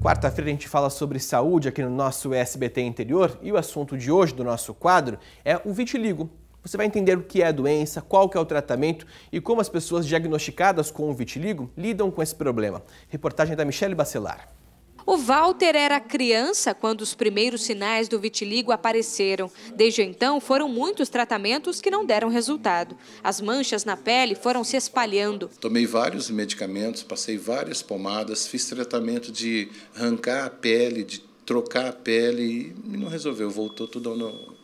Quarta-feira a gente fala sobre saúde aqui no nosso SBT Interior e o assunto de hoje do nosso quadro é o vitiligo. Você vai entender o que é a doença, qual que é o tratamento e como as pessoas diagnosticadas com o vitiligo lidam com esse problema. Reportagem da Michelle Bacelar. O Walter era criança quando os primeiros sinais do vitiligo apareceram. Desde então, foram muitos tratamentos que não deram resultado. As manchas na pele foram se espalhando. Tomei vários medicamentos, passei várias pomadas, fiz tratamento de arrancar a pele, de trocar a pele e não resolveu, voltou tudo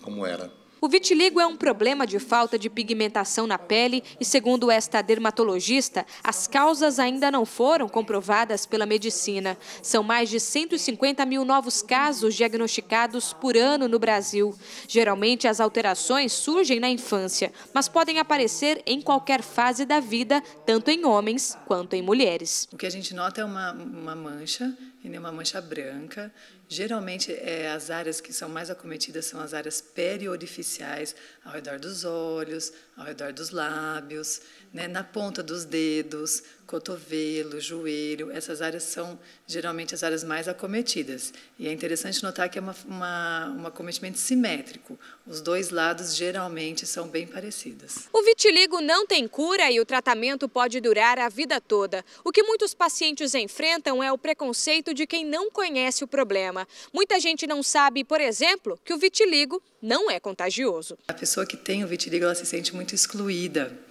como era. O vitiligo é um problema de falta de pigmentação na pele e, segundo esta dermatologista, as causas ainda não foram comprovadas pela medicina. São mais de 150 mil novos casos diagnosticados por ano no Brasil. Geralmente, as alterações surgem na infância, mas podem aparecer em qualquer fase da vida, tanto em homens quanto em mulheres. O que a gente nota é uma, uma mancha e nenhuma mancha branca. Geralmente, é, as áreas que são mais acometidas são as áreas periorificiais, ao redor dos olhos, ao redor dos lábios, né, na ponta dos dedos, cotovelo, joelho, essas áreas são geralmente as áreas mais acometidas. E é interessante notar que é uma, uma, um acometimento simétrico. Os dois lados geralmente são bem parecidos. O vitiligo não tem cura e o tratamento pode durar a vida toda. O que muitos pacientes enfrentam é o preconceito de quem não conhece o problema. Muita gente não sabe, por exemplo, que o vitiligo não é contagioso. A pessoa que tem o vitiligo ela se sente muito excluída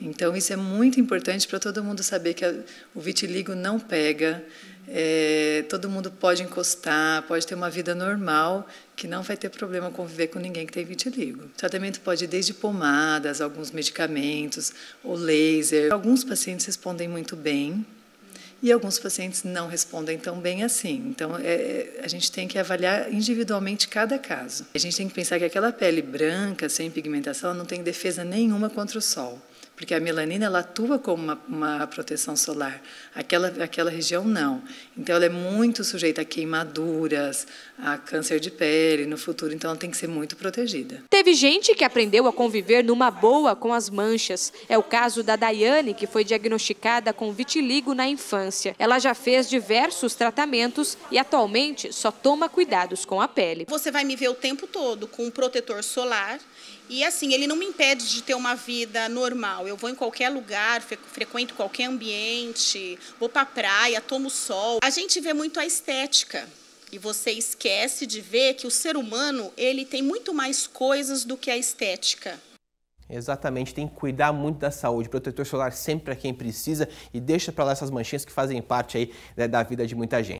então, isso é muito importante para todo mundo saber que a, o vitiligo não pega, é, todo mundo pode encostar, pode ter uma vida normal, que não vai ter problema conviver com ninguém que tem vitiligo. O tratamento pode ir desde pomadas, alguns medicamentos, ou laser. Alguns pacientes respondem muito bem, e alguns pacientes não respondem tão bem assim. Então, é, é, a gente tem que avaliar individualmente cada caso. A gente tem que pensar que aquela pele branca, sem pigmentação, não tem defesa nenhuma contra o sol porque a melanina ela atua como uma, uma, proteção solar, aquela, aquela região não. Então, ela é muito sujeita a queimaduras, a câncer de pele no futuro, então ela tem que ser muito protegida. Teve gente que aprendeu a conviver numa boa com as manchas. É o caso da Daiane, que foi diagnosticada com vitiligo na infância. Ela já fez diversos tratamentos e atualmente só toma cuidados com a pele. Você vai me ver o tempo todo com um protetor solar e assim, ele não me impede de ter uma vida normal. Eu vou em qualquer lugar, frequento qualquer ambiente, vou para a praia, tomo sol. A gente vê muito a estética. E você esquece de ver que o ser humano, ele tem muito mais coisas do que a estética. Exatamente, tem que cuidar muito da saúde. Protetor solar sempre para é quem precisa e deixa para lá essas manchinhas que fazem parte aí né, da vida de muita gente.